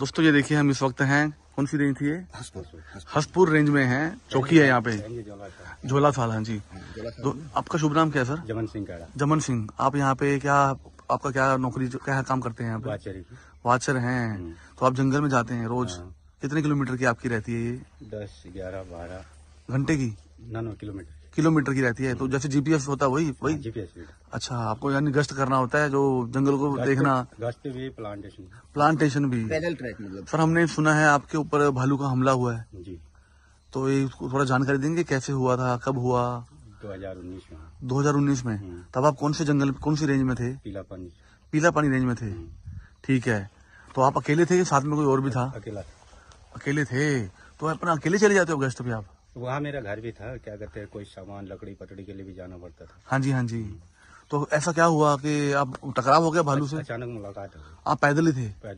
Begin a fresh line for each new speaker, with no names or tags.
दोस्तों ये देखिए हम इस वक्त हैं कौन सी रेंज थी ये हसपुर रेंज में है चौकी है यहाँ पे झोला साल हाँ जी तो आपका शुभ नाम क्या है सर जमन सिंह जमन सिंह आप यहाँ पे क्या आपका क्या नौकरी क्या काम करते हैं यहाँ पे वाचर है हम्म। तो आप जंगल में जाते हैं रोज हाँ। कितने किलोमीटर की आपकी रहती है ये
दस ग्यारह बारह
घंटे की ना किलोमीटर किलोमीटर की रहती है तो जैसे जीपीएस होता है वही हाँ, वही जीपीएस अच्छा आपको यानी गश्त करना होता है जो जंगल को देखना
गश्त भी प्लांटेशन
प्लांटेशन भी पैदल ट्रैक मतलब सर हमने सुना है आपके ऊपर भालू का हमला हुआ है जी तो ये थोड़ा जानकारी देंगे कैसे हुआ था कब हुआ
2019
में 2019 में हम्म। तब आप कौन से जंगल कौन सी रेंज में थे पीला पानी पीला पानी रेंज में थे हम्म। ठीक है तो आप अकेले थे साथ में कोई और भी था अकेला अकेले थे तो अपना अकेले चले जाते हो गश्त पे आप
वहाँ मेरा घर भी था क्या कहते हैं कोई सामान लकड़ी पटड़ी के लिए भी जाना पड़ता था
हाँ जी हाँ जी तो ऐसा क्या हुआ कि आप टकराव हो गया भालू से अचानक मुलाकात आप पैदल ही थे
पैदल